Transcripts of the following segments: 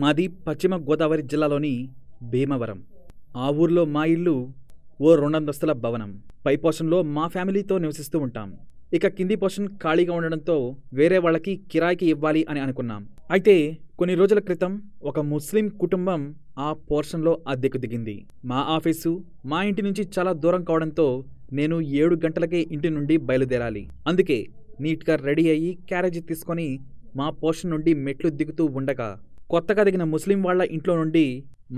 మాది పశ్చిమ గోదావరి జిల్లాలోని భీమవరం ఆ ఊర్లో మా ఇల్లు ఓ రెండొందస్తుల భవనం పై పోర్షన్లో మా ఫ్యామిలీతో నివసిస్తూ ఉంటాం ఇక కింది పోర్షన్ ఖాళీగా ఉండడంతో వేరే వాళ్ళకి కిరాయికి ఇవ్వాలి అని అనుకున్నాం అయితే కొన్ని రోజుల క్రితం ఒక ముస్లిం కుటుంబం ఆ పోర్షన్లో అద్దెకు దిగింది మా ఆఫీసు మా ఇంటి నుంచి చాలా దూరం కావడంతో నేను ఏడు గంటలకే ఇంటి నుండి బయలుదేరాలి అందుకే నీట్గా రెడీ అయ్యి క్యారేజీ తీసుకొని మా పోర్షన్ నుండి మెట్లు దిగుతూ ఉండగా కొత్తగా దిగిన ముస్లిం వాళ్ల ఇంట్లో నుండి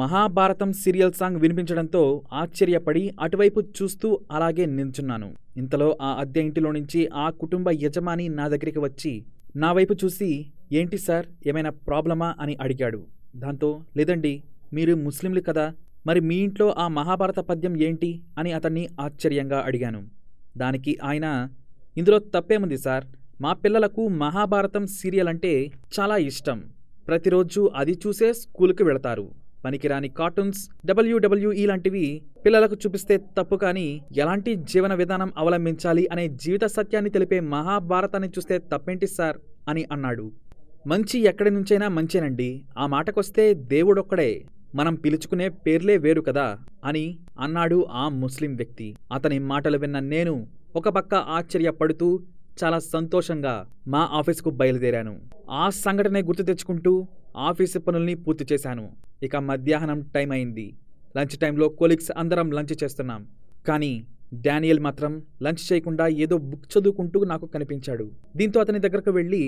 మహాభారతం సీరియల్ సాంగ్ వినిపించడంతో ఆశ్చర్యపడి అటువైపు చూస్తూ అలాగే నిల్చున్నాను ఇంతలో ఆ అద్దె ఇంటిలో నుంచి ఆ కుటుంబ యజమాని నా దగ్గరికి వచ్చి నా వైపు చూసి ఏంటి సార్ ఏమైనా ప్రాబ్లమా అని అడిగాడు దాంతో లేదండి మీరు ముస్లింలు కదా మరి మీ ఇంట్లో ఆ మహాభారత పద్యం ఏంటి అని అతన్ని ఆశ్చర్యంగా అడిగాను దానికి ఆయన ఇందులో తప్పేముంది సార్ మా పిల్లలకు మహాభారతం సీరియల్ అంటే చాలా ఇష్టం ప్రతిరోజు అది చూసే స్కూల్కి వెళతారు పనికిరాని కార్టూన్స్ డబ్ల్యూడబ్ల్యూఈ లాంటివి పిల్లలకు చూపిస్తే తప్పు కానీ ఎలాంటి జీవన విధానం అవలంబించాలి అనే జీవిత సత్యాన్ని తెలిపే మహాభారతాన్ని చూస్తే తప్పేంటి సార్ అని అన్నాడు మంచి ఎక్కడి నుంచైనా మంచేనండి ఆ మాటకొస్తే దేవుడొక్కడే మనం పిలుచుకునే పేర్లే వేరు కదా అని అన్నాడు ఆ ముస్లిం వ్యక్తి అతని మాటలు విన్న నేను ఒక పక్క ఆశ్చర్యపడుతూ చాలా సంతోషంగా మా ఆఫీసుకు బయలుదేరాను ఆ సంఘటనే గుర్తు తెచ్చుకుంటూ ఆఫీసు పనుల్ని పూర్తి చేశాను ఇక మధ్యాహ్నం టైం అయింది లంచ్ టైంలో కొలీగ్స్ అందరం లంచ్ చేస్తున్నాం కానీ డానియల్ మాత్రం లంచ్ చేయకుండా ఏదో బుక్ చదువుకుంటూ నాకు కనిపించాడు దీంతో అతని దగ్గరకు వెళ్ళి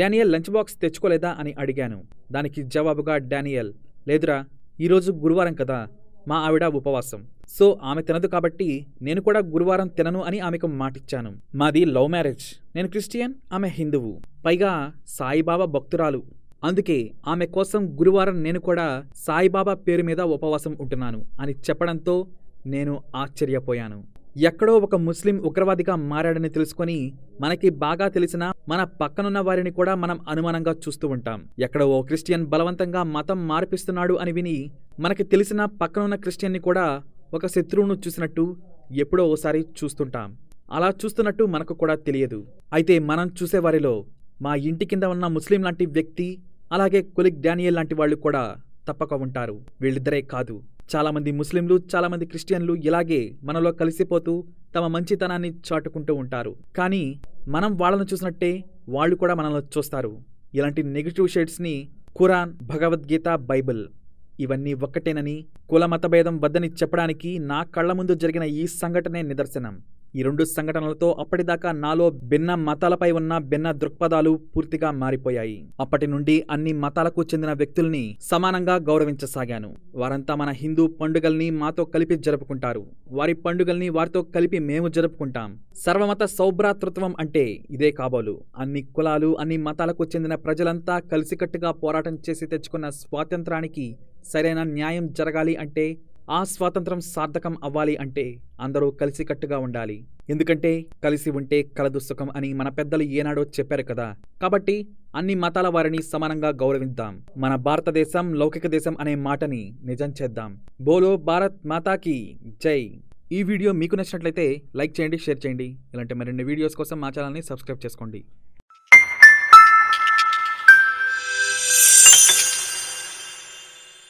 డానియల్ లంచ్ బాక్స్ తెచ్చుకోలేదా అని అడిగాను దానికి జవాబుగా డానియల్ లేదురా ఈరోజు గురువారం కదా మా ఆవిడ ఉపవాసం సో ఆమె తినదు కాబట్టి నేను కూడా గురువారం తినను అని ఆమెకు మాటిచ్చాను మాది లవ్ మ్యారేజ్ నేను క్రిస్టియన్ ఆమె హిందువు పైగా సాయిబాబా భక్తురాలు అందుకే ఆమె కోసం గురువారం నేను కూడా సాయిబాబా పేరు మీద ఉపవాసం ఉంటున్నాను అని చెప్పడంతో నేను ఆశ్చర్యపోయాను ఎక్కడో ఒక ముస్లిం ఉగ్రవాదిగా మారాడని తెలుసుకొని మనకి బాగా తెలిసిన మన పక్కనున్న వారిని కూడా మనం అనుమానంగా చూస్తూ ఉంటాం ఎక్కడో ఓ క్రిస్టియన్ బలవంతంగా మతం మార్పిస్తున్నాడు అని విని మనకి తెలిసిన పక్కనున్న క్రిస్టియన్ని కూడా ఒక శత్రువును చూసినట్టు ఎప్పుడో ఓసారి చూస్తుంటాం అలా చూస్తున్నట్టు మనకు కూడా తెలియదు అయితే మనం చూసేవారిలో మా ఇంటి కింద ఉన్న ముస్లిం లాంటి వ్యక్తి అలాగే కొలిక్ డానియల్ లాంటి వాళ్ళు కూడా తప్పక ఉంటారు వీళ్ళిద్దరే కాదు చాలామంది ముస్లింలు చాలామంది క్రిస్టియన్లు ఇలాగే మనలో కలిసిపోతూ తమ మంచితనాన్ని చాటుకుంటూ ఉంటారు కానీ మనం వాళ్ళను చూసినట్టే వాళ్ళు కూడా మనల్ని చూస్తారు ఇలాంటి నెగిటివ్ షేడ్స్ని ఖురాన్ భగవద్గీత బైబిల్ ఇవన్నీ ఒక్కటేనని కుల మతభేదం వద్దని చెప్పడానికి నా కళ్ల ముందు జరిగిన ఈ సంఘటనే నిదర్శనం ఈ రెండు సంఘటనలతో అప్పటిదాకా నాలో భిన్న మతాలపై ఉన్న భిన్న దృక్పథాలు పూర్తిగా మారిపోయాయి అప్పటి నుండి అన్ని మతాలకు చెందిన వ్యక్తుల్ని సమానంగా గౌరవించసాగాను వారంతా మన హిందూ పండుగల్ని మాతో కలిపి జరుపుకుంటారు వారి పండుగల్ని వారితో కలిపి మేము జరుపుకుంటాం సర్వమత సౌభ్రాతృత్వం అంటే ఇదే కాబోలు అన్ని కులాలు అన్ని మతాలకు చెందిన ప్రజలంతా కలిసికట్టుగా పోరాటం చేసి తెచ్చుకున్న స్వాతంత్రానికి సరైన న్యాయం జరగాలి అంటే ఆ స్వాతంత్రం సార్థకం అవ్వాలి అంటే అందరూ కలిసికట్టుగా ఉండాలి ఎందుకంటే కలిసి ఉంటే కలదు సుఖం అని మన పెద్దలు ఏనాడో చెప్పారు కదా కాబట్టి అన్ని మతాల వారిని సమానంగా గౌరవిద్దాం మన భారతదేశం లౌకిక దేశం అనే మాటని నిజం చేద్దాం బోలో భారత్ మాతాకి జై ఈ వీడియో మీకు నచ్చినట్లయితే లైక్ చేయండి షేర్ చేయండి ఇలాంటి మరిన్ని వీడియోస్ కోసం మా ఛానల్ని సబ్స్క్రైబ్ చేసుకోండి